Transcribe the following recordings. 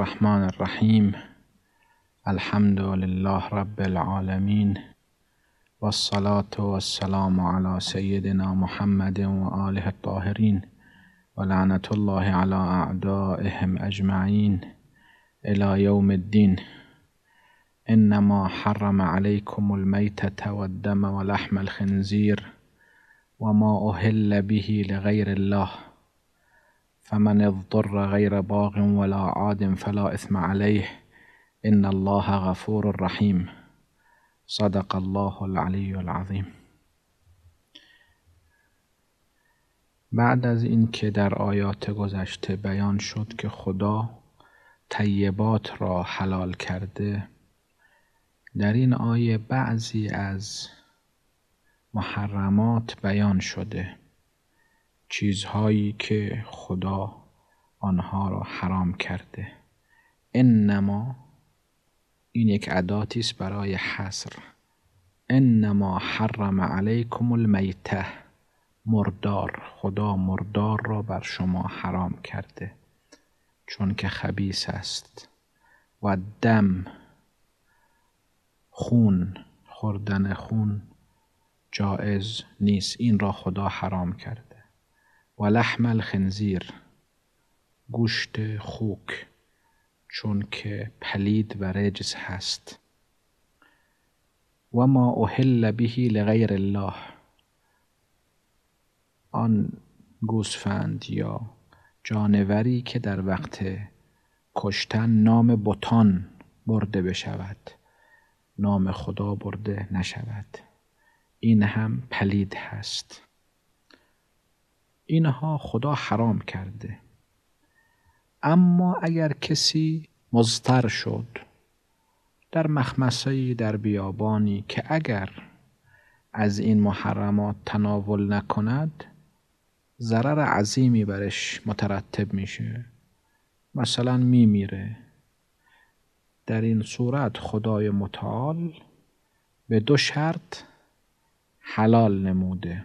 الرحمن الرحيم الحمد لله رب العالمين والصلاة والسلام على سيدنا محمد وآله الطاهرين ولعنة الله على أعدائهم أجمعين إلى يوم الدين إنما حرم عليكم الميتة والدم ولحم الخنزير وما أهل به لغير الله فمن اضطر غير باغ ولا عاد فلا اثم عليه إن الله غفور رحيم صدق الله العلي العظیم بعد از این که در آیات گذشته بیان شد که خدا طیبات را حلال کرده در این آیه بعضی از محرمات بیان شده چیزهایی که خدا آنها را حرام کرده انما این یک اداتی است برای حصر انما حرم علیکم المیته مردار خدا مردار را بر شما حرام کرده چون که خبیس است و دم خون خوردن خون جائز نیست این را خدا حرام کرد و لحم الخنزیر گوشت خوک چون که پلید و رجز هست و ما اهل بهی لغیر الله آن گوسفند یا جانوری که در وقت کشتن نام بتان برده بشود نام خدا برده نشود این هم پلید هست اینها خدا حرام کرده اما اگر کسی مزتر شد در مخمسه در بیابانی که اگر از این محرمات تناول نکند ضرر عظیمی برش مترتب میشه مثلا میمیره در این صورت خدای متعال به دو شرط حلال نموده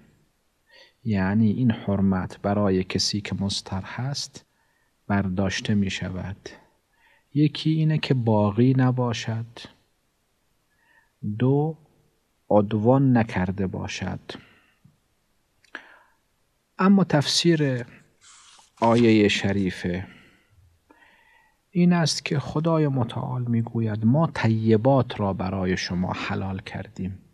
یعنی این حرمت برای کسی که مستر هست برداشته می شود یکی اینه که باقی نباشد دو عدوان نکرده باشد اما تفسیر آیه شریفه این است که خدای متعال میگوید ما طیبات را برای شما حلال کردیم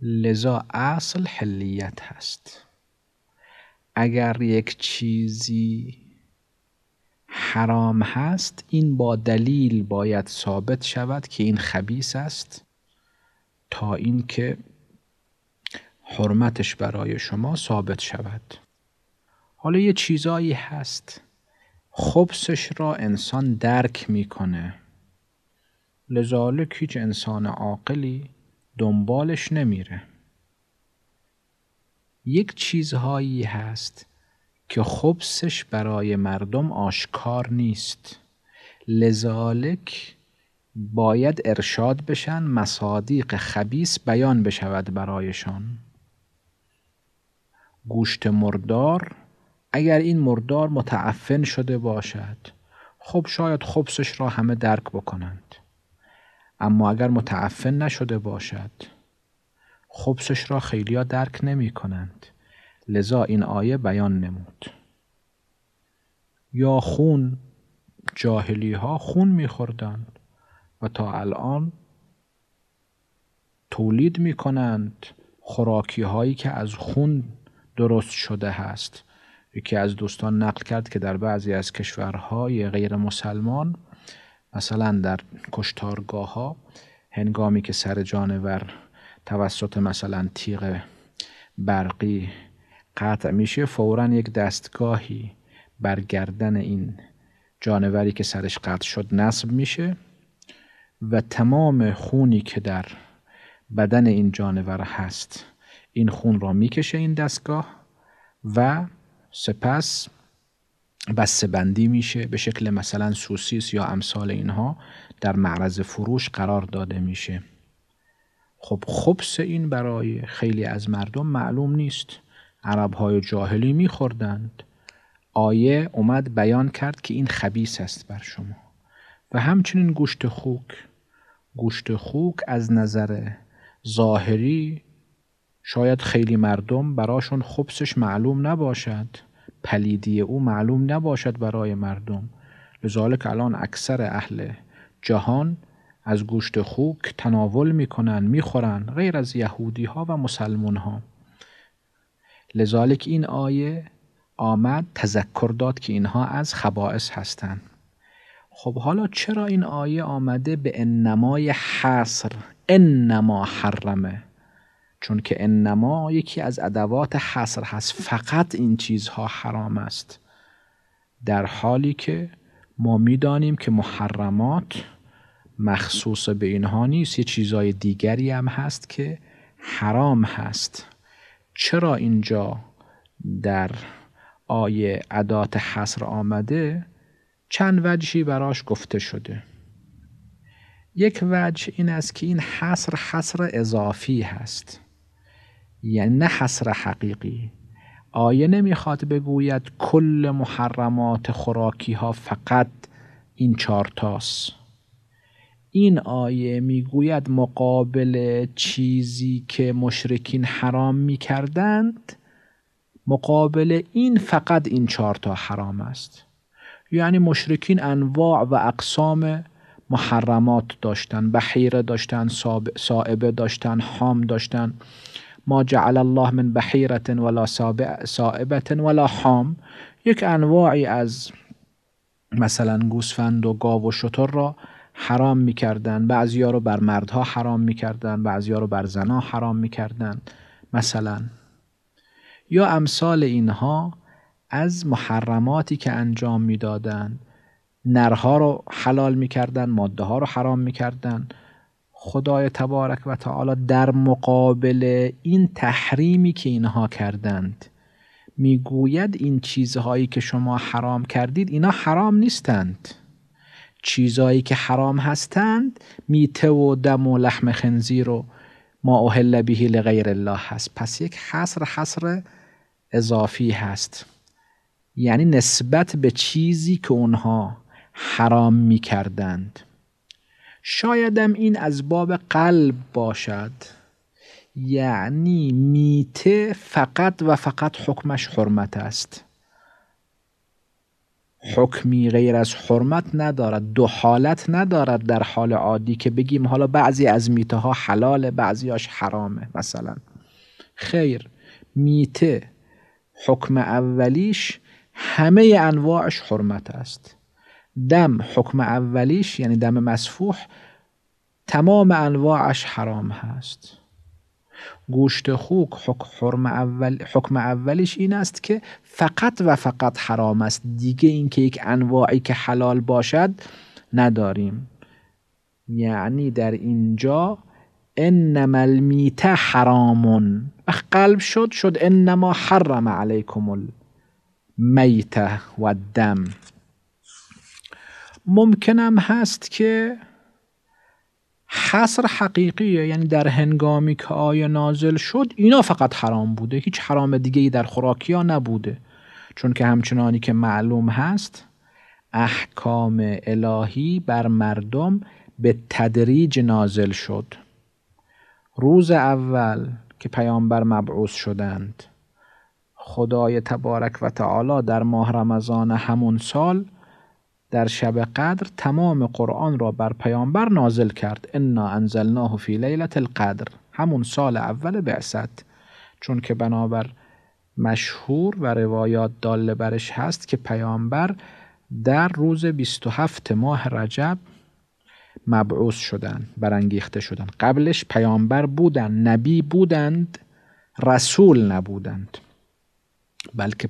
لذا اصل حلیت هست اگر یک چیزی حرام هست این با دلیل باید ثابت شود که این خبیس است تا اینکه حرمتش برای شما ثابت شود حالا یه چیزایی هست خبسش را انسان درک میکنه لذالک هیچ انسان عاقلی دنبالش نمیره یک چیزهایی هست که خبسش برای مردم آشکار نیست لذالک باید ارشاد بشن مصادیق خبیس بیان بشود برایشان گوشت مردار اگر این مردار متعفن شده باشد خب شاید خبسش را همه درک بکنند اما اگر متعفن نشده باشد خبسش را خیلیا درک نمی کنند لذا این آیه بیان نمود یا خون جاهلی ها خون میخوردند و تا الان تولید می کنند خوراکی هایی که از خون درست شده هست یکی از دوستان نقل کرد که در بعضی از کشورهای غیر مسلمان مثلا در کشتارگاه ها هنگامی که سر جانور توسط مثلا تیغ برقی قطع میشه فورا یک دستگاهی بر گردن این جانوری که سرش قطع شد نصب میشه و تمام خونی که در بدن این جانور هست این خون را میکشه این دستگاه و سپس بسته بندی میشه به شکل مثلا سوسیس یا امثال اینها در معرض فروش قرار داده میشه خب خبس این برای خیلی از مردم معلوم نیست عرب های جاهلی میخوردند آیه اومد بیان کرد که این خبیس است بر شما و همچنین گوشت خوک گوشت خوک از نظر ظاهری شاید خیلی مردم براشون خبسش معلوم نباشد پلیدی او معلوم نباشد برای مردم لذالک الان اکثر اهل جهان از گوشت خوک تناول میکنن میخورن غیر از یهودی ها و مسلمان ها لذالک این آیه آمد تذکر داد که اینها از خباعث هستند خب حالا چرا این آیه آمده به انمای حصر انما حرمه چون که انما یکی از ادوات حصر هست فقط این چیزها حرام است در حالی که ما میدانیم که محرمات مخصوص به اینها نیست یه چیزای دیگری هم هست که حرام هست چرا اینجا در آیه ادات حصر آمده چند وجهی براش گفته شده یک وجه این است که این حصر حصر اضافی هست یعنی نه حسر حقیقی آیه نمیخواد بگوید کل محرمات خوراکی ها فقط این چارتاست این آیه میگوید مقابل چیزی که مشرکین حرام میکردند مقابل این فقط این چارتا حرام است یعنی مشرکین انواع و اقسام محرمات داشتن بحیره داشتن صاحبه داشتن حام داشتن ما جعل الله من بحیرت ولا سائبت ولا حام یک انواعی از مثلا گوسفند و گاو و شتر را حرام میکردن ها رو بر مردها حرام میکردن ها رو بر زنها حرام میکردن مثلا یا امثال اینها از محرماتی که انجام میدادند نرها رو حلال میکردن ماده ها رو حرام میکردن خدای تبارک و تعالی در مقابل این تحریمی که اینها کردند میگوید این چیزهایی که شما حرام کردید اینا حرام نیستند چیزهایی که حرام هستند میته و دم و لحم خنزیر و ما اهل بهی لغیر الله هست پس یک حصر حصر اضافی هست یعنی نسبت به چیزی که اونها حرام میکردند شایدم این از باب قلب باشد یعنی میته فقط و فقط حکمش حرمت است حکمی غیر از حرمت ندارد دو حالت ندارد در حال عادی که بگیم حالا بعضی از میته ها حلاله هاش حرامه مثلا خیر میته حکم اولیش همه انواعش حرمت است دم حکم اولیش یعنی دم مسفوح تمام انواعش حرام هست گوشت خوک حکم, اول، حکم اولیش این است که فقط و فقط حرام است دیگه اینکه یک انواعی که حلال باشد نداریم یعنی در اینجا انما المیت حرامون و قلب شد شد انما حرم علیکم المیت و الدم ممکنم هست که حصر حقیقیه یعنی در هنگامی که آیه نازل شد اینا فقط حرام بوده هیچ حرام دیگه ای در خوراکیا نبوده چون که همچنانی که معلوم هست احکام الهی بر مردم به تدریج نازل شد روز اول که پیامبر مبعوث شدند خدای تبارک و تعالی در ماه رمضان همون سال در شب قدر تمام قرآن را بر پیامبر نازل کرد انا انزلناه فی لیلت القدر همون سال اول بعثت چون که بنابر مشهور و روایات داله برش هست که پیامبر در روز 27 ماه رجب مبعوث شدن برانگیخته شدن قبلش پیامبر بودند، نبی بودند رسول نبودند بلکه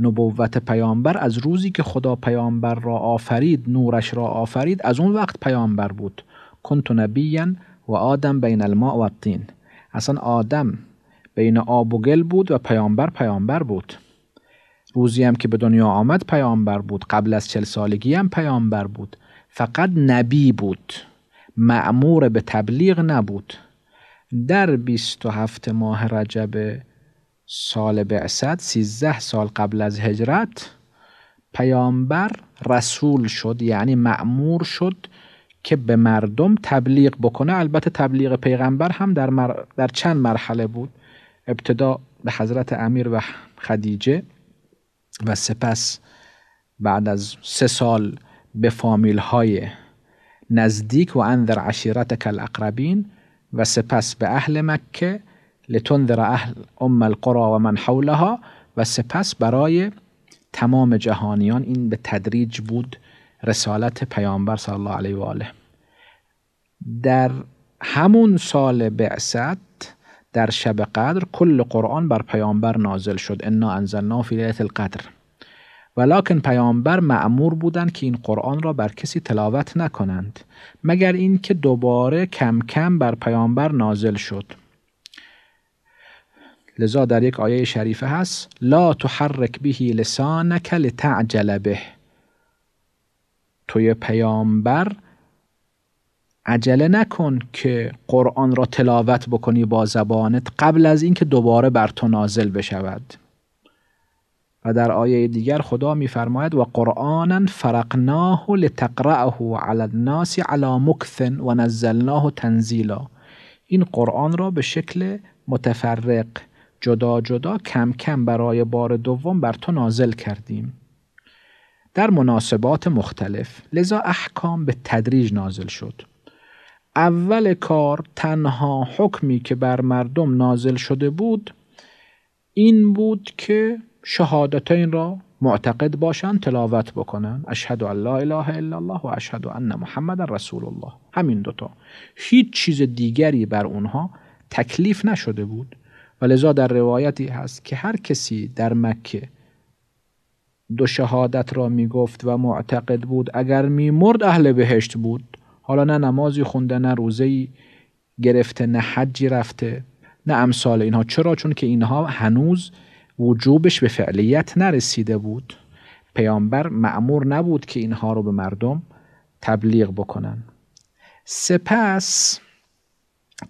نبوت پیامبر از روزی که خدا پیامبر را آفرید نورش را آفرید از اون وقت پیامبر بود کنت نبیا و آدم بین الماء و الطین اصلا آدم بین آب و گل بود و پیامبر پیامبر بود روزی هم که به دنیا آمد پیامبر بود قبل از چل سالگی هم پیامبر بود فقط نبی بود معمور به تبلیغ نبود در 27 ماه رجب سال بعثت 13 سال قبل از هجرت پیامبر رسول شد یعنی معمور شد که به مردم تبلیغ بکنه البته تبلیغ پیغمبر هم در, مر... در چند مرحله بود ابتدا به حضرت امیر و خدیجه و سپس بعد از سه سال به فامیل های نزدیک و انذر عشیرت اقربین و سپس به اهل مکه لتنذر اهل ام القری و من حولها و سپس برای تمام جهانیان این به تدریج بود رسالت پیامبر صلی الله علیه و آله در همون سال بعثت در شب قدر کل قرآن بر پیامبر نازل شد انا انزلنا فی لیلت القدر ولکن پیامبر معمور بودند که این قرآن را بر کسی تلاوت نکنند مگر اینکه دوباره کم کم بر پیامبر نازل شد لذا در یک آیه شریفه هست لا تحرک بهی لسانک لتعجل به توی پیامبر عجله نکن که قرآن را تلاوت بکنی با زبانت قبل از اینکه دوباره بر تو نازل بشود و در آیه دیگر خدا میفرماید و قرآنا فرقناه لتقرأه علی الناس علی مکث و نزلناه تنزیلا این قرآن را به شکل متفرق جدا جدا کم کم برای بار دوم بر تو نازل کردیم در مناسبات مختلف لذا احکام به تدریج نازل شد اول کار تنها حکمی که بر مردم نازل شده بود این بود که شهادتین را معتقد باشند، تلاوت بکنن اشهد الله لا اله الا الله و اشهد ان محمد رسول الله همین دوتا هیچ چیز دیگری بر اونها تکلیف نشده بود و در روایتی هست که هر کسی در مکه دو شهادت را می گفت و معتقد بود اگر می مرد اهل بهشت بود حالا نه نمازی خونده نه روزه گرفته نه حجی رفته نه امثال اینها چرا چون که اینها هنوز وجوبش به فعلیت نرسیده بود پیامبر معمور نبود که اینها رو به مردم تبلیغ بکنن سپس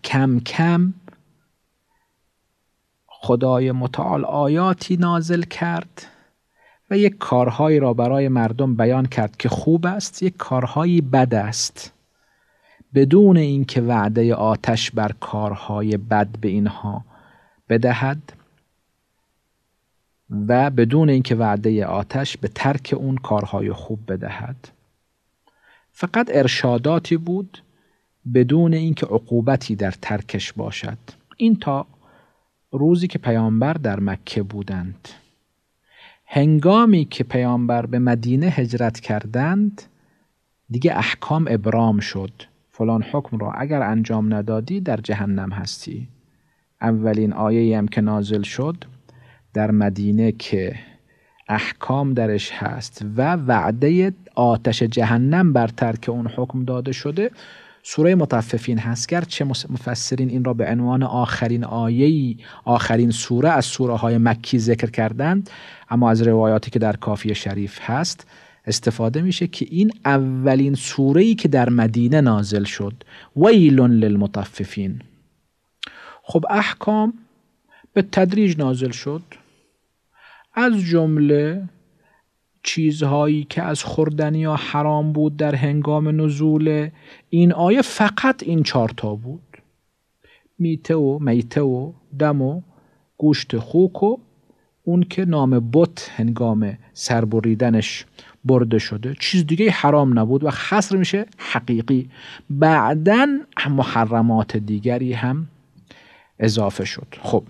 کم کم خدای متعال آیاتی نازل کرد و یک کارهایی را برای مردم بیان کرد که خوب است یک کارهایی بد است بدون اینکه وعده آتش بر کارهای بد به اینها بدهد و بدون اینکه وعده آتش به ترک اون کارهای خوب بدهد فقط ارشاداتی بود بدون اینکه عقوبتی در ترکش باشد این تا روزی که پیامبر در مکه بودند هنگامی که پیامبر به مدینه هجرت کردند دیگه احکام ابرام شد فلان حکم را اگر انجام ندادی در جهنم هستی اولین آیه هم که نازل شد در مدینه که احکام درش هست و وعده آتش جهنم بر ترک اون حکم داده شده سوره متففین هست گرچه مفسرین این را به عنوان آخرین آیه آخرین سوره از سوره های مکی ذکر کردند اما از روایاتی که در کافی شریف هست استفاده میشه که این اولین سوره ای که در مدینه نازل شد ویل للمطففین خب احکام به تدریج نازل شد از جمله چیزهایی که از خوردن یا حرام بود در هنگام نزول این آیه فقط این تا بود میته و میته و دم و گوشت خوک و اون که نام بت هنگام سربریدنش برده شده چیز دیگه حرام نبود و خسر میشه حقیقی بعدا محرمات دیگری هم اضافه شد خب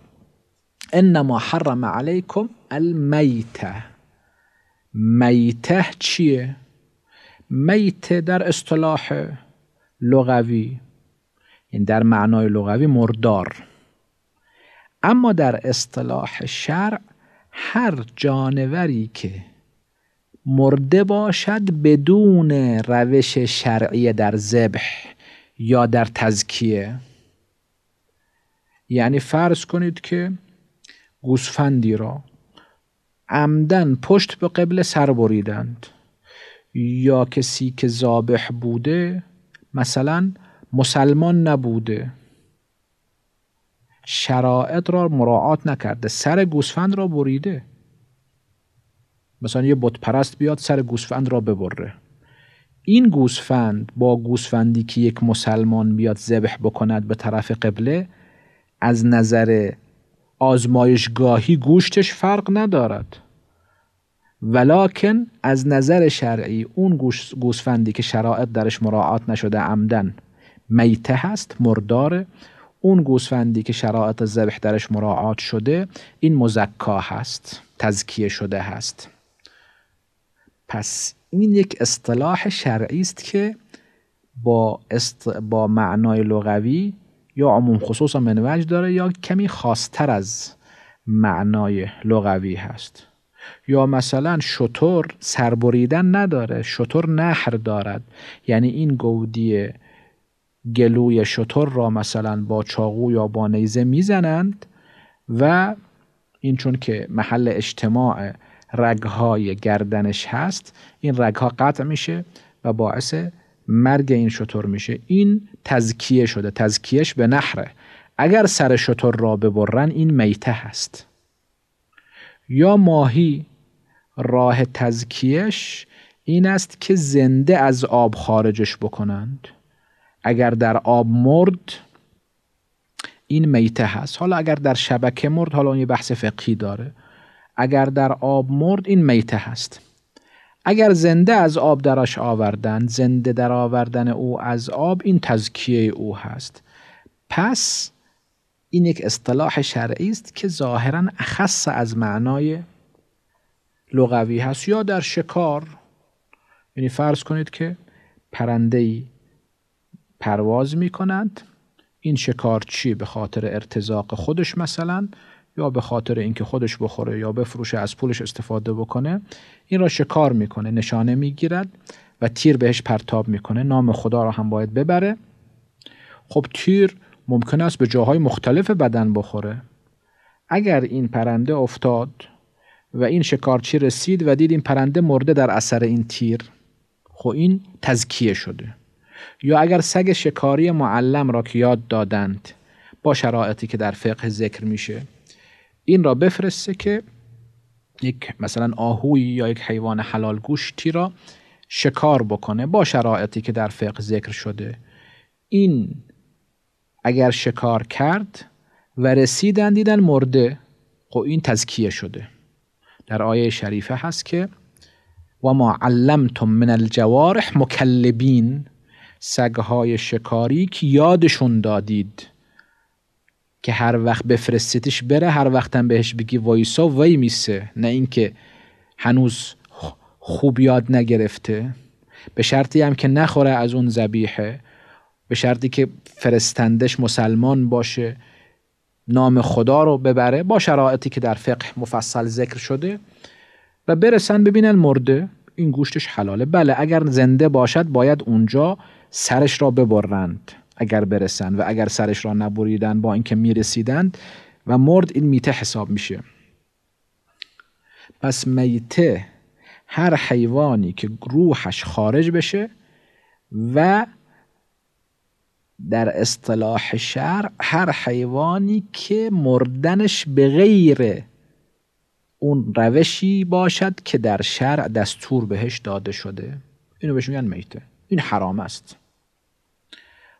انما حرم علیکم المیته میته چیه میته در اصطلاح لغوی این یعنی در معنای لغوی مردار اما در اصطلاح شرع هر جانوری که مرده باشد بدون روش شرعی در ذبح یا در تزکیه یعنی فرض کنید که گوسفندی را عمدن پشت به قبل سر بریدند یا کسی که زابح بوده مثلا مسلمان نبوده شرایط را مراعات نکرده سر گوسفند را بریده مثلا یه بتپرست بیاد سر گوسفند را ببره این گوسفند با گوسفندی که یک مسلمان بیاد ذبح بکند به طرف قبله از نظر آزمایشگاهی گوشتش فرق ندارد ولیکن از نظر شرعی اون گوسفندی که شرایط درش مراعات نشده عمدن میته هست مرداره اون گوسفندی که شرایط ذبح درش مراعات شده این مزکا هست تزکیه شده هست پس این یک اصطلاح شرعی است که با, با معنای لغوی یا عموم خصوصا منوج داره یا کمی خاصتر از معنای لغوی هست یا مثلا شطور سربریدن نداره شطور نهر دارد یعنی این گودی گلوی شطور را مثلا با چاقو یا با نیزه میزنند و این چون که محل اجتماع رگهای گردنش هست این رگها قطع میشه و باعث مرگ این شطور میشه این تزکیه شده تزکیهش به نحره اگر سر شطور را ببرن این میته هست یا ماهی راه تزکیهش این است که زنده از آب خارجش بکنند اگر در آب مرد این میته هست حالا اگر در شبکه مرد حالا اون یه بحث فقهی داره اگر در آب مرد این میته هست اگر زنده از آب درش آوردن، زنده در آوردن او از آب این تزکیه او هست پس این یک اصطلاح شرعی است که ظاهرا اخص از معنای لغوی هست یا در شکار یعنی فرض کنید که پرنده ای پرواز می کند این چی به خاطر ارتزاق خودش مثلا یا به خاطر اینکه خودش بخوره یا بفروشه از پولش استفاده بکنه این را شکار میکنه نشانه میگیرد و تیر بهش پرتاب میکنه نام خدا را هم باید ببره خب تیر ممکن است به جاهای مختلف بدن بخوره اگر این پرنده افتاد و این شکارچی رسید و دید این پرنده مرده در اثر این تیر خب این تزکیه شده یا اگر سگ شکاری معلم را که یاد دادند با شرایطی که در فقه ذکر میشه این را بفرسته که یک مثلا آهوی یا یک حیوان حلال گوشتی را شکار بکنه با شرایطی که در فقه ذکر شده این اگر شکار کرد و رسیدن دیدن مرده خب این تزکیه شده در آیه شریفه هست که و ما علمتم من الجوارح مکلبین سگهای شکاری که یادشون دادید که هر وقت بفرستیدش بره هر هم بهش بگی وایسا وای میسه نه اینکه هنوز خوب یاد نگرفته به شرطی هم که نخوره از اون زبیحه به شرطی که فرستندش مسلمان باشه نام خدا رو ببره با شرایطی که در فقه مفصل ذکر شده و برسن ببینن مرده این گوشتش حلاله بله اگر زنده باشد باید اونجا سرش را ببرند اگر برسند و اگر سرش را نبریدن با اینکه میرسیدند و مرد این میته حساب میشه پس میته هر حیوانی که روحش خارج بشه و در اصطلاح شرع هر حیوانی که مردنش به غیر اون روشی باشد که در شرع دستور بهش داده شده اینو بهش میگن میته این حرام است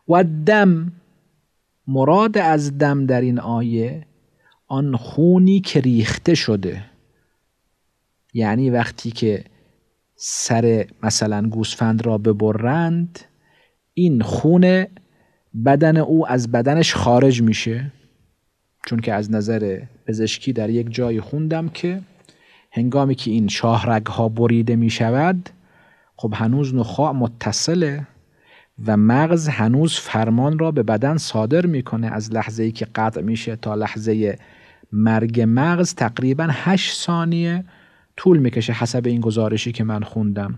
و دم مراد از دم در این آیه آن خونی که ریخته شده یعنی وقتی که سر مثلا گوسفند را ببرند این خون بدن او از بدنش خارج میشه چون که از نظر پزشکی در یک جای خوندم که هنگامی که این شاهرگ ها بریده میشود خب هنوز نخواه متصله و مغز هنوز فرمان را به بدن صادر میکنه از لحظه ای که قطع میشه تا لحظه مرگ مغز تقریبا 8 ثانیه طول میکشه حسب این گزارشی که من خوندم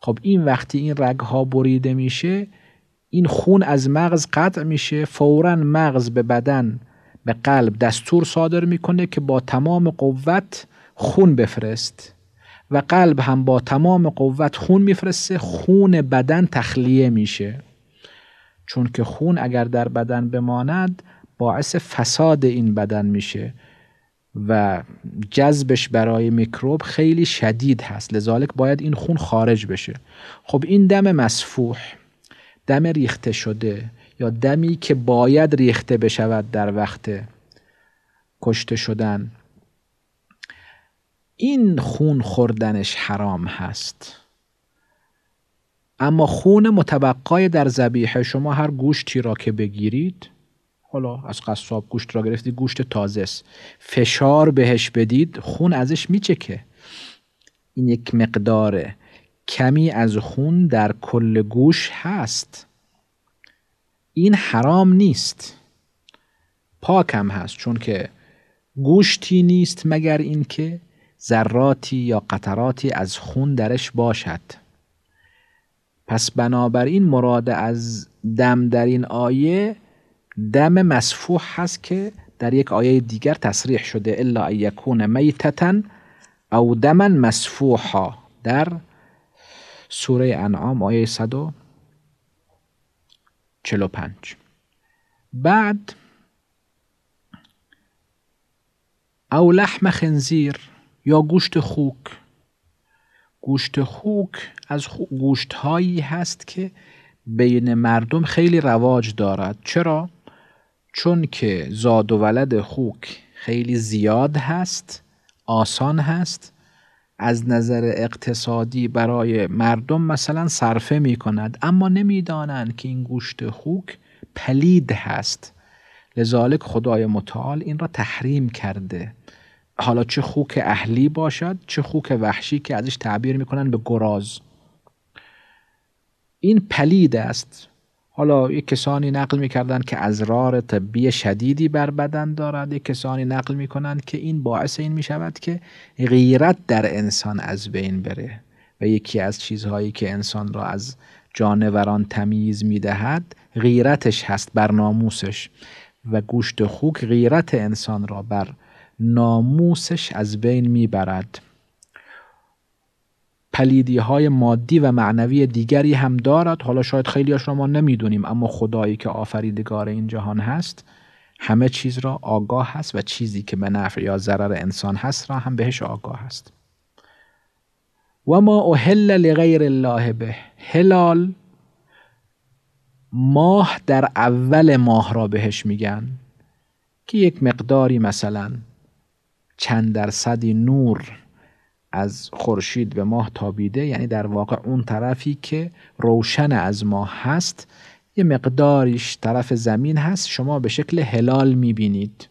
خب این وقتی این رگ ها بریده میشه این خون از مغز قطع میشه فورا مغز به بدن به قلب دستور صادر میکنه که با تمام قوت خون بفرست و قلب هم با تمام قوت خون میفرسته خون بدن تخلیه میشه چون که خون اگر در بدن بماند باعث فساد این بدن میشه و جذبش برای میکروب خیلی شدید هست لذالک باید این خون خارج بشه خب این دم مسفوح دم ریخته شده یا دمی که باید ریخته بشود در وقت کشته شدن این خون خوردنش حرام هست اما خون متبقای در ذبیحه شما هر گوشتی را که بگیرید حالا از قصاب گوشت را گرفتید گوشت تازه است فشار بهش بدید خون ازش میچکه این یک مقدار کمی از خون در کل گوش هست این حرام نیست پاکم هست چون که گوشتی نیست مگر اینکه ذراتی یا قطراتی از خون درش باشد پس بنابراین مراد از دم در این آیه دم مسفوح هست که در یک آیه دیگر تصریح شده الا ان یکون میتتن او دما مسفوحا در سوره انعام آیه 145 بعد او لحم خنزیر یا گوشت خوک گوشت خوک از گوشت هایی هست که بین مردم خیلی رواج دارد چرا؟ چون که زاد و ولد خوک خیلی زیاد هست آسان هست از نظر اقتصادی برای مردم مثلا صرفه می کند اما نمیدانند که این گوشت خوک پلید هست لذالک خدای متعال این را تحریم کرده حالا چه خوک اهلی باشد چه خوک وحشی که ازش تعبیر میکنن به گراز این پلید است حالا یک کسانی نقل میکردن که ازرار طبی شدیدی بر بدن دارد یک کسانی نقل میکنند که این باعث این میشود که غیرت در انسان از بین بره و یکی از چیزهایی که انسان را از جانوران تمیز میدهد غیرتش هست بر ناموسش و گوشت خوک غیرت انسان را بر ناموسش از بین میبرد پلیدی های مادی و معنوی دیگری هم دارد حالا شاید خیلی هاش را ما نمیدونیم اما خدایی که آفریدگار این جهان هست همه چیز را آگاه هست و چیزی که به یا ضرر انسان هست را هم بهش آگاه هست و ما اهل لغیر الله به هلال ماه در اول ماه را بهش میگن که یک مقداری مثلا چند درصدی نور از خورشید به ماه تابیده یعنی در واقع اون طرفی که روشن از ماه هست یه مقداریش طرف زمین هست شما به شکل هلال میبینید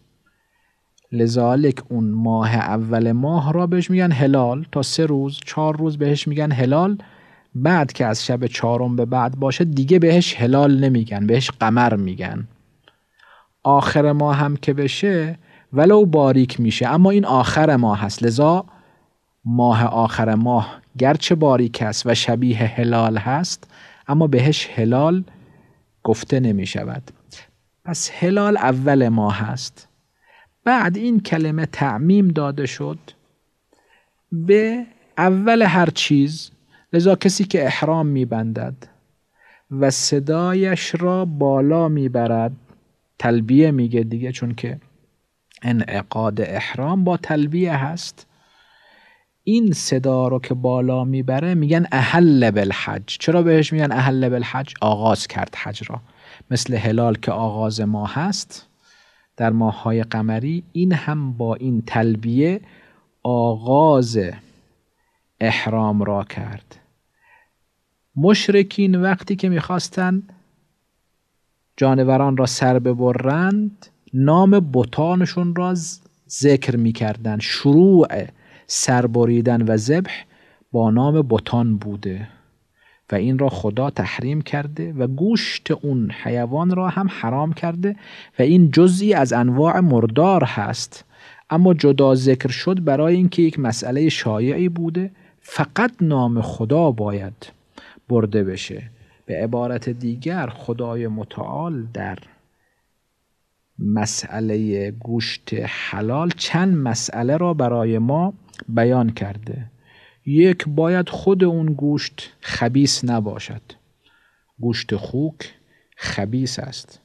لذالک اون ماه اول ماه را بهش میگن هلال تا سه روز چهار روز بهش میگن هلال بعد که از شب چهارم به بعد باشه دیگه بهش هلال نمیگن بهش قمر میگن آخر ماه هم که بشه ولو باریک میشه اما این آخر ماه هست لذا ماه آخر ماه گرچه باریک است و شبیه هلال هست اما بهش هلال گفته نمی شود پس هلال اول ماه هست بعد این کلمه تعمیم داده شد به اول هر چیز لذا کسی که احرام میبندد و صدایش را بالا میبرد تلبیه میگه دیگه چون که انعقاد احرام با تلبیه هست این صدا رو که بالا میبره میگن اهل بالحج چرا بهش میگن اهل بالحج آغاز کرد حج را مثل هلال که آغاز ما هست در ماه های قمری این هم با این تلبیه آغاز احرام را کرد مشرکین وقتی که میخواستن جانوران را سر ببرند نام بتانشون را ذکر میکردن شروع سربریدن و ذبح با نام بتان بوده و این را خدا تحریم کرده و گوشت اون حیوان را هم حرام کرده و این جزئی از انواع مردار هست اما جدا ذکر شد برای اینکه یک مسئله شایعی بوده فقط نام خدا باید برده بشه به عبارت دیگر خدای متعال در مسئله گوشت حلال چند مسئله را برای ما بیان کرده یک باید خود اون گوشت خبیس نباشد گوشت خوک خبیس است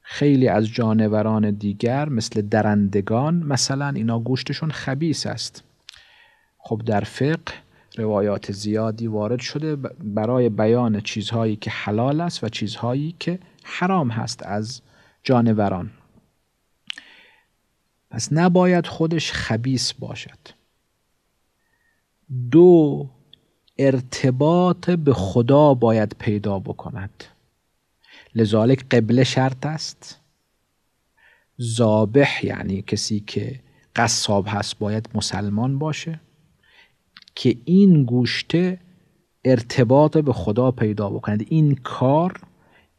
خیلی از جانوران دیگر مثل درندگان مثلا اینا گوشتشون خبیس است خب در فقه روایات زیادی وارد شده برای بیان چیزهایی که حلال است و چیزهایی که حرام هست از جانوران پس نباید خودش خبیس باشد دو ارتباط به خدا باید پیدا بکند لذالک قبله شرط است زابح یعنی کسی که قصاب هست باید مسلمان باشه که این گوشته ارتباط به خدا پیدا بکند این کار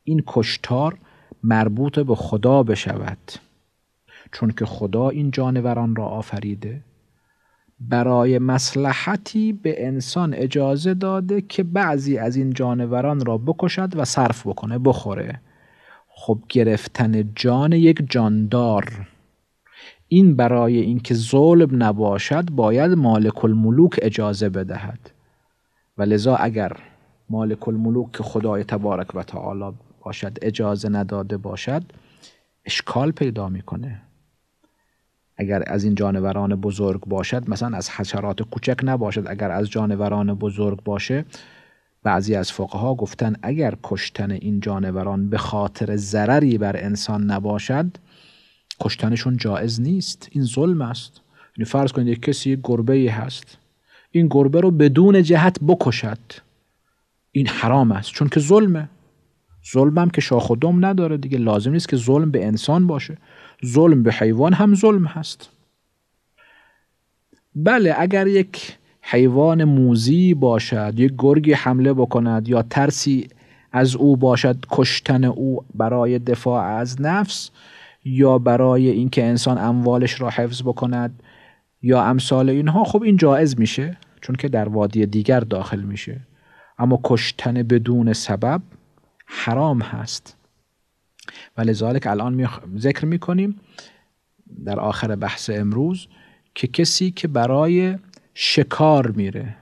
این کشتار مربوط به خدا بشود چون که خدا این جانوران را آفریده برای مسلحتی به انسان اجازه داده که بعضی از این جانوران را بکشد و صرف بکنه بخوره خب گرفتن جان یک جاندار این برای اینکه ظلم نباشد باید مالک الملوک اجازه بدهد و لذا اگر مالک الملوک که خدای تبارک و تعالی باشد اجازه نداده باشد اشکال پیدا میکنه اگر از این جانوران بزرگ باشد مثلا از حشرات کوچک نباشد اگر از جانوران بزرگ باشه بعضی از فقها گفتن اگر کشتن این جانوران به خاطر ضرری بر انسان نباشد کشتنشون جائز نیست این ظلم است یعنی فرض کنید یک کسی یک گربه هست این گربه رو بدون جهت بکشد این حرام است چون که ظلمه هم که شاخ و دم نداره دیگه لازم نیست که ظلم به انسان باشه ظلم به حیوان هم ظلم هست بله اگر یک حیوان موزی باشد یک گرگی حمله بکند یا ترسی از او باشد کشتن او برای دفاع از نفس یا برای اینکه انسان اموالش را حفظ بکند یا امثال اینها خب این جائز میشه چون که در وادی دیگر داخل میشه اما کشتن بدون سبب حرام هست و لذالک الان می ذکر میکنیم در آخر بحث امروز که کسی که برای شکار میره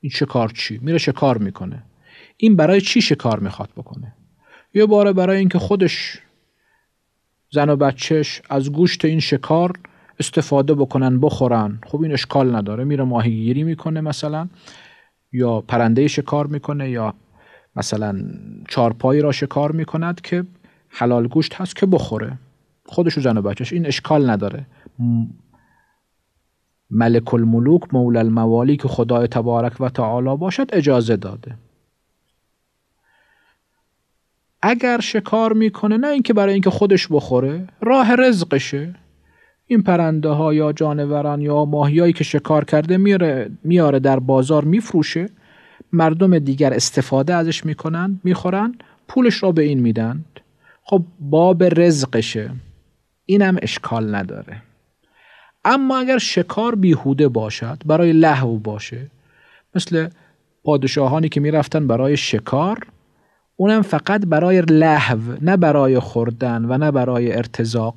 این شکار چی؟ میره شکار میکنه این برای چی شکار میخواد بکنه؟ یه باره برای اینکه خودش زن و بچهش از گوشت این شکار استفاده بکنن بخورن خب این اشکال نداره میره ماهیگیری میکنه مثلا یا پرنده شکار میکنه یا مثلا چارپایی را شکار می کند که حلال گوشت هست که بخوره خودشو زن و بچهش این اشکال نداره ملک الملوک مولا الموالی که خدای تبارک و تعالی باشد اجازه داده اگر شکار میکنه نه اینکه برای اینکه خودش بخوره راه رزقشه این پرنده ها یا جانوران یا ماهیایی که شکار کرده میاره, میاره در بازار میفروشه مردم دیگر استفاده ازش میکنن میخورن پولش رو به این میدن خب باب رزقشه اینم اشکال نداره اما اگر شکار بیهوده باشد برای لحو باشه مثل پادشاهانی که میرفتن برای شکار اونم فقط برای لحو نه برای خوردن و نه برای ارتزاق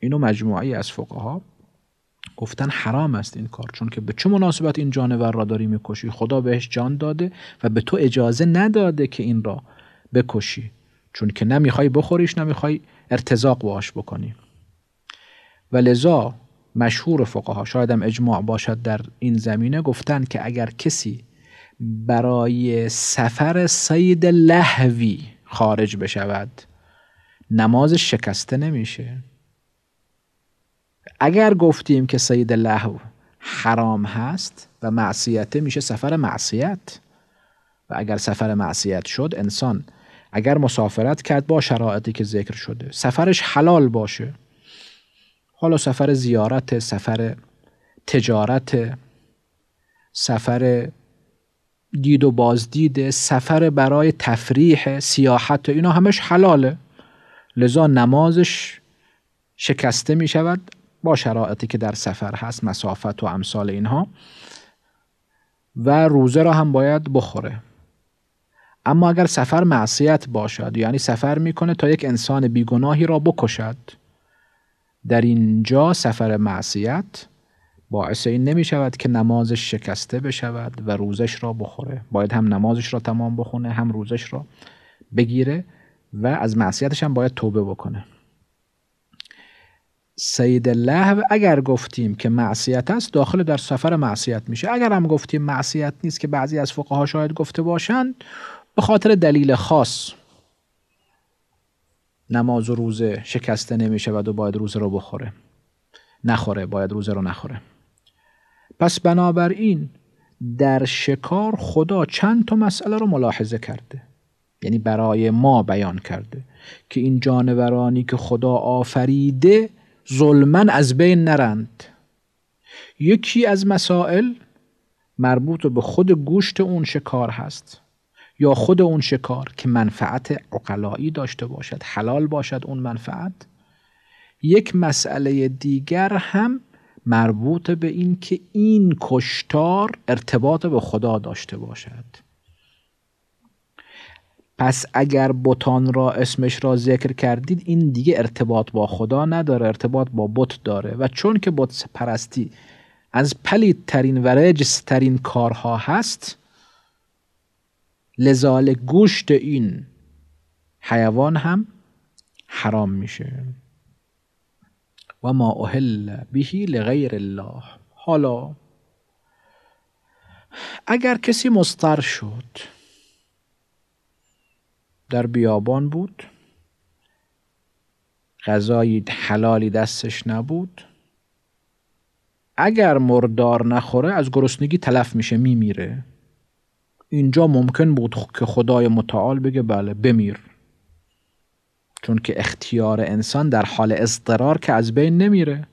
اینو مجموعی از فقها گفتن حرام است این کار چون که به چه مناسبت این جانور را داری میکشی خدا بهش جان داده و به تو اجازه نداده که این را بکشی چون که نمیخوای بخوریش نمیخوای ارتزاق باش بکنی و لذا مشهور فقها شاید هم اجماع باشد در این زمینه گفتن که اگر کسی برای سفر سید لحوی خارج بشود نماز شکسته نمیشه اگر گفتیم که سید لهو حرام هست و معصیته میشه سفر معصیت و اگر سفر معصیت شد انسان اگر مسافرت کرد با شرایطی که ذکر شده سفرش حلال باشه حالا سفر زیارت سفر تجارت سفر دید و بازدید سفر برای تفریح سیاحت اینا همش حلاله لذا نمازش شکسته می شود با شرایطی که در سفر هست مسافت و امثال اینها و روزه را هم باید بخوره اما اگر سفر معصیت باشد یعنی سفر میکنه تا یک انسان بیگناهی را بکشد در اینجا سفر معصیت باعث این نمی شود که نمازش شکسته بشود و روزش را بخوره باید هم نمازش را تمام بخونه هم روزش را بگیره و از معصیتش هم باید توبه بکنه سید الله اگر گفتیم که معصیت است داخل در سفر معصیت میشه اگر هم گفتیم معصیت نیست که بعضی از فقها شاید گفته باشند به خاطر دلیل خاص نماز و روزه شکسته نمیشه و باید روزه رو بخوره نخوره باید روزه رو نخوره پس بنابراین در شکار خدا چند تا مسئله رو ملاحظه کرده یعنی برای ما بیان کرده که این جانورانی که خدا آفریده ظلمن از بین نرند یکی از مسائل مربوط به خود گوشت اون شکار هست یا خود اون شکار که منفعت عقلایی داشته باشد حلال باشد اون منفعت یک مسئله دیگر هم مربوط به این که این کشتار ارتباط به خدا داشته باشد پس اگر بتان را اسمش را ذکر کردید این دیگه ارتباط با خدا نداره ارتباط با بت داره و چون که بت پرستی از پلیدترین و رجسترین کارها هست لذال گوشت این حیوان هم حرام میشه و ما اهل بهی لغیر الله حالا اگر کسی مستر شد در بیابان بود غذایی حلالی دستش نبود اگر مردار نخوره از گرسنگی تلف میشه میمیره اینجا ممکن بود که خدای متعال بگه بله بمیر چون که اختیار انسان در حال اضطرار که از بین نمیره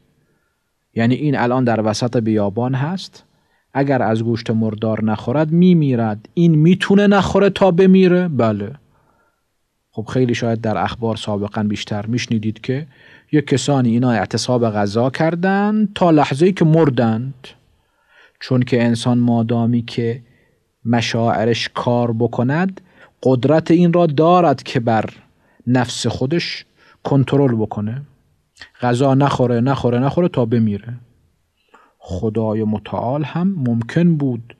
یعنی این الان در وسط بیابان هست اگر از گوشت مردار نخورد میمیرد این میتونه نخوره تا بمیره بله خب خیلی شاید در اخبار سابقا بیشتر میشنیدید که یک کسانی اینا اعتصاب غذا کردند، تا لحظه ای که مردند چون که انسان مادامی که مشاعرش کار بکند قدرت این را دارد که بر نفس خودش کنترل بکنه غذا نخوره نخوره نخوره تا بمیره خدای متعال هم ممکن بود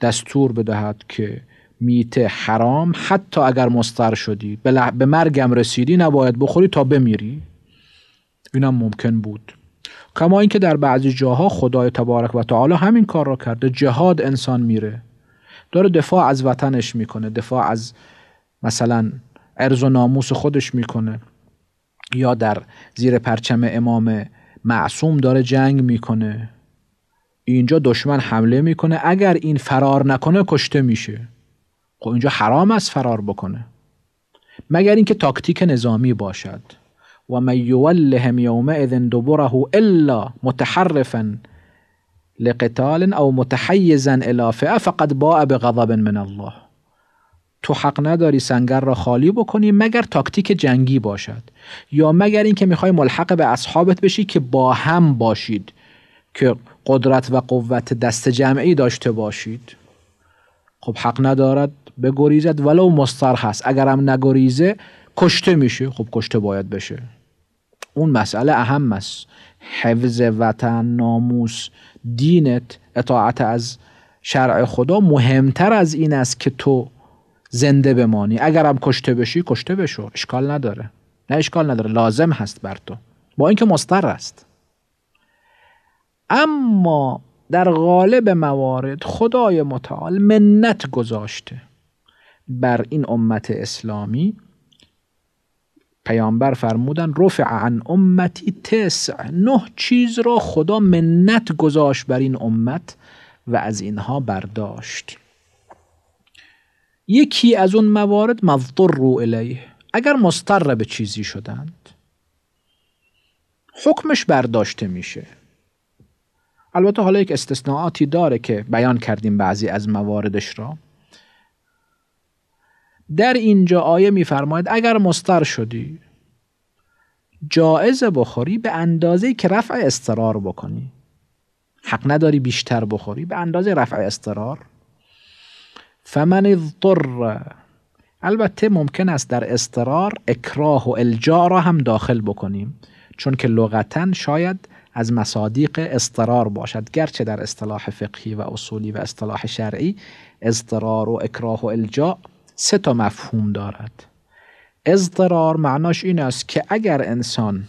دستور بدهد که میته حرام حتی اگر مستر شدی به, به مرگم رسیدی نباید بخوری تا بمیری اینم ممکن بود کما اینکه در بعضی جاها خدای تبارک و تعالی همین کار را کرده جهاد انسان میره داره دفاع از وطنش میکنه دفاع از مثلا ارز و ناموس خودش میکنه یا در زیر پرچم امام معصوم داره جنگ میکنه اینجا دشمن حمله میکنه اگر این فرار نکنه کشته میشه خب اینجا حرام است فرار بکنه مگر اینکه تاکتیک نظامی باشد و من یولهم یومئذ دبره الا متحرفا لقتال او متحیزا الى فئه فقد باع بغضب من الله تو حق نداری سنگر را خالی بکنی مگر تاکتیک جنگی باشد یا مگر اینکه میخوای ملحق به اصحابت بشی که با هم باشید که قدرت و قوت دست جمعی داشته باشید خب حق ندارد بگریزد ولو مستر هست اگرم نگریزه کشته میشه خب کشته باید بشه اون مسئله اهم است حفظ وطن ناموس دینت اطاعت از شرع خدا مهمتر از این است که تو زنده بمانی اگرم کشته بشی کشته بشو اشکال نداره نه اشکال نداره لازم هست بر تو با اینکه مستر است اما در غالب موارد خدای متعال منت گذاشته بر این امت اسلامی پیامبر فرمودن رفع عن امتی تسع نه چیز را خدا منت گذاشت بر این امت و از اینها برداشت یکی از اون موارد مضطر رو الیه اگر مضطر به چیزی شدند حکمش برداشته میشه البته حالا یک استثناءاتی داره که بیان کردیم بعضی از مواردش را در اینجا آیه میفرماید اگر مستر شدی جایز بخوری به اندازه که رفع استرار بکنی حق نداری بیشتر بخوری به اندازه رفع استرار فمن اضطر البته ممکن است در استرار اکراه و الجا را هم داخل بکنیم چون که لغتا شاید از مصادیق استرار باشد گرچه در اصطلاح فقهی و اصولی و اصطلاح شرعی استرار و اکراه و الجا سه تا مفهوم دارد اضطرار معناش این است که اگر انسان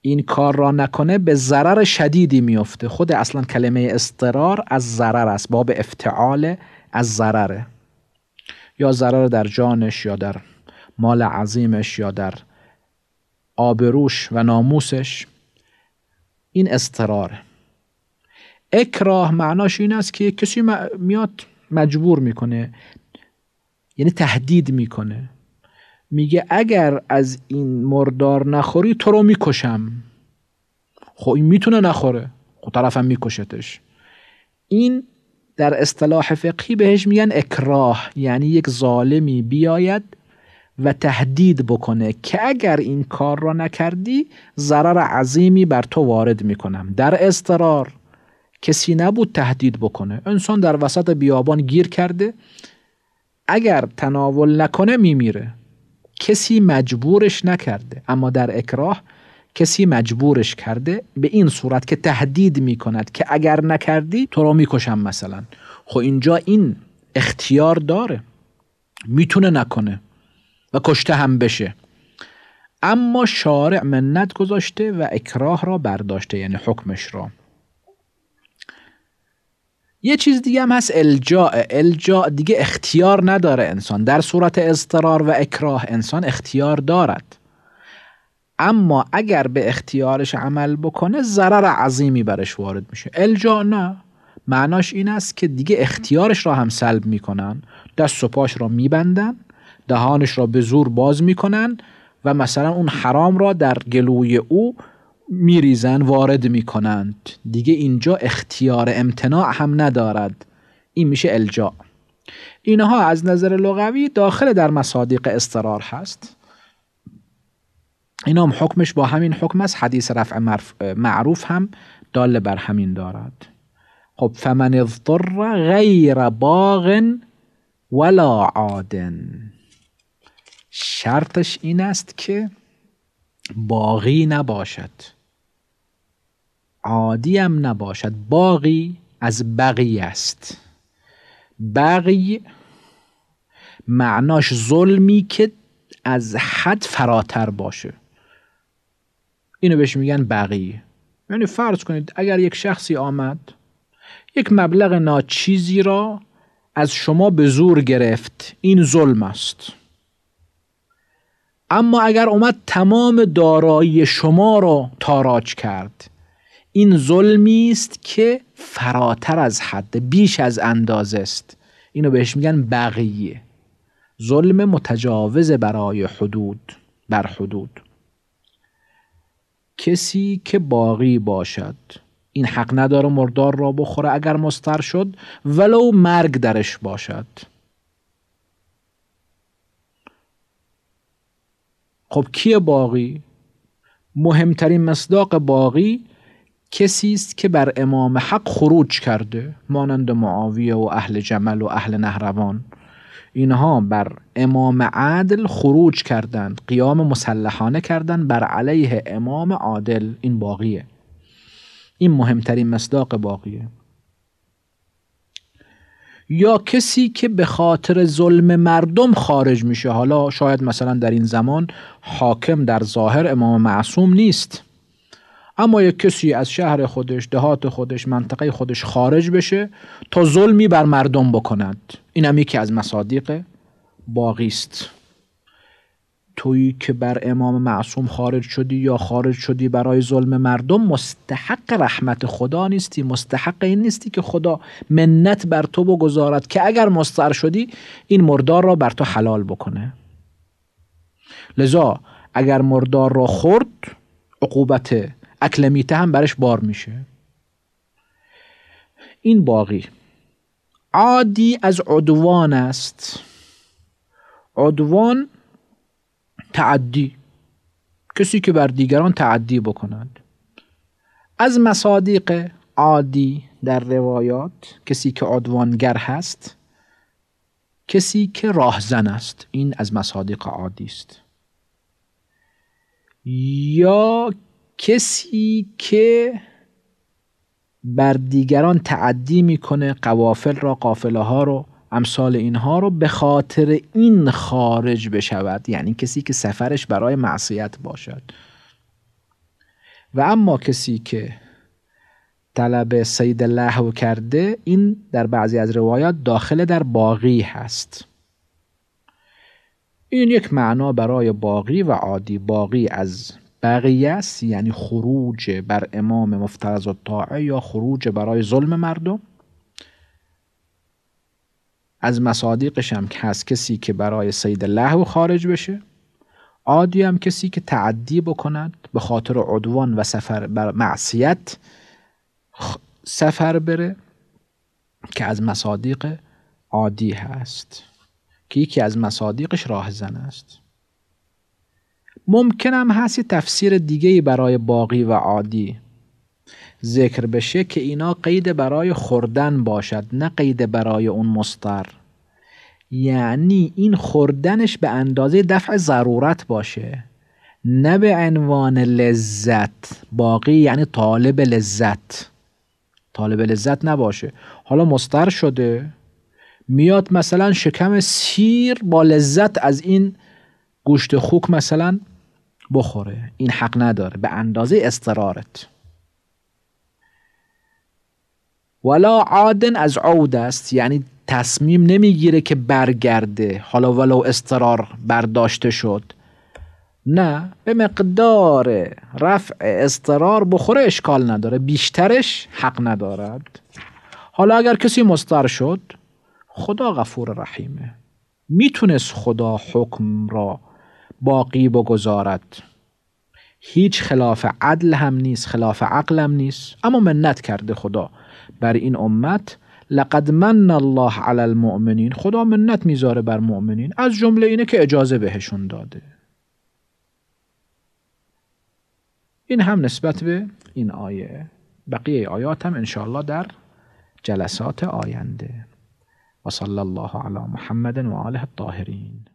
این کار را نکنه به ضرر شدیدی میفته خود اصلا کلمه اضطرار از ضرر است باب افتعال از ضرره یا ضرر در جانش یا در مال عظیمش یا در آبروش و ناموسش این اضطراره اکراه معناش این است که کسی میاد مجبور میکنه یعنی تهدید میکنه میگه اگر از این مردار نخوری تو رو میکشم خب این میتونه نخوره خب طرفم میکشتش این در اصطلاح فقهی بهش میگن اکراه یعنی یک ظالمی بیاید و تهدید بکنه که اگر این کار را نکردی ضرر عظیمی بر تو وارد میکنم در اضطرار کسی نبود تهدید بکنه انسان در وسط بیابان گیر کرده اگر تناول نکنه میمیره کسی مجبورش نکرده اما در اکراه کسی مجبورش کرده به این صورت که تهدید میکند که اگر نکردی تو رو میکشم مثلا خب اینجا این اختیار داره میتونه نکنه و کشته هم بشه اما شارع منت گذاشته و اکراه را برداشته یعنی حکمش را یه چیز دیگه هم هست الجاء الجاء دیگه اختیار نداره انسان در صورت اضطرار و اکراه انسان اختیار دارد اما اگر به اختیارش عمل بکنه ضرر عظیمی برش وارد میشه الجا نه معناش این است که دیگه اختیارش را هم سلب میکنن دست و پاش را میبندن دهانش را به زور باز میکنن و مثلا اون حرام را در گلوی او میریزن وارد میکنند دیگه اینجا اختیار امتناع هم ندارد این میشه الجا اینها از نظر لغوی داخل در مصادیق استرار هست اینا هم حکمش با همین حکم است حدیث رفع معروف هم داله بر همین دارد خب فمن اضطر غیر باغ ولا عادن شرطش این است که باقی نباشد عادی هم نباشد باقی از بقی است بقی معناش ظلمی که از حد فراتر باشه اینو بهش میگن بقی یعنی فرض کنید اگر یک شخصی آمد یک مبلغ ناچیزی را از شما به زور گرفت این ظلم است اما اگر اومد تمام دارایی شما را تاراج کرد این ظلمی است که فراتر از حد بیش از اندازه است اینو بهش میگن بقیه ظلم متجاوز برای حدود بر حدود کسی که باقی باشد این حق نداره مردار را بخوره اگر مستر شد ولو مرگ درش باشد خب کی باقی مهمترین مصداق باقی کسی است که بر امام حق خروج کرده مانند معاویه و اهل جمل و اهل نهروان اینها بر امام عادل خروج کردند قیام مسلحانه کردند بر علیه امام عادل این باقیه این مهمترین مصداق باقیه یا کسی که به خاطر ظلم مردم خارج میشه حالا شاید مثلا در این زمان حاکم در ظاهر امام معصوم نیست اما یک کسی از شهر خودش دهات خودش منطقه خودش خارج بشه تا ظلمی بر مردم بکند اینم یکی از مصادیق باقی است تویی که بر امام معصوم خارج شدی یا خارج شدی برای ظلم مردم مستحق رحمت خدا نیستی مستحق این نیستی که خدا منت بر تو بگذارد که اگر مستر شدی این مردار را بر تو حلال بکنه لذا اگر مردار را خورد عقوبت اکلمیته هم برش بار میشه این باقی عادی از عدوان است عدوان تعدی کسی که بر دیگران تعدی بکنند از مصادیق عادی در روایات کسی که عدوانگر هست کسی که راهزن است این از مصادیق عادی است یا کسی که بر دیگران تعدی میکنه قوافل را قافله ها رو امثال اینها رو به خاطر این خارج بشود یعنی کسی که سفرش برای معصیت باشد و اما کسی که طلب سید الله کرده این در بعضی از روایات داخل در باقی هست این یک معنا برای باقی و عادی باقی از بقیه است یعنی خروج بر امام مفترض الطاعه یا خروج برای ظلم مردم از مصادیقش هم که هست کسی که برای سید و خارج بشه عادی هم کسی که تعدی بکند به خاطر عدوان و سفر بر معصیت سفر بره که از مصادیق عادی هست که یکی از مصادیقش راهزن است ممکنم هستی تفسیر دیگه برای باقی و عادی ذکر بشه که اینا قید برای خوردن باشد نه قید برای اون مستر یعنی این خوردنش به اندازه دفع ضرورت باشه نه به عنوان لذت باقی یعنی طالب لذت طالب لذت نباشه حالا مستر شده میاد مثلا شکم سیر با لذت از این گوشت خوک مثلا بخوره این حق نداره به اندازه استرارت ولا عادن از عود است یعنی تصمیم نمیگیره که برگرده حالا ولو استرار برداشته شد نه به مقدار رفع استرار بخوره اشکال نداره بیشترش حق ندارد حالا اگر کسی مستر شد خدا غفور رحیمه میتونست خدا حکم را باقی بگذارد هیچ خلاف عدل هم نیست خلاف عقل هم نیست اما منت کرده خدا بر این امت لقد من الله على المؤمنین خدا منت میذاره بر مؤمنین از جمله اینه که اجازه بهشون داده این هم نسبت به این آیه بقیه آیات هم انشاءالله در جلسات آینده و صلی الله علی محمد و آله الطاهرین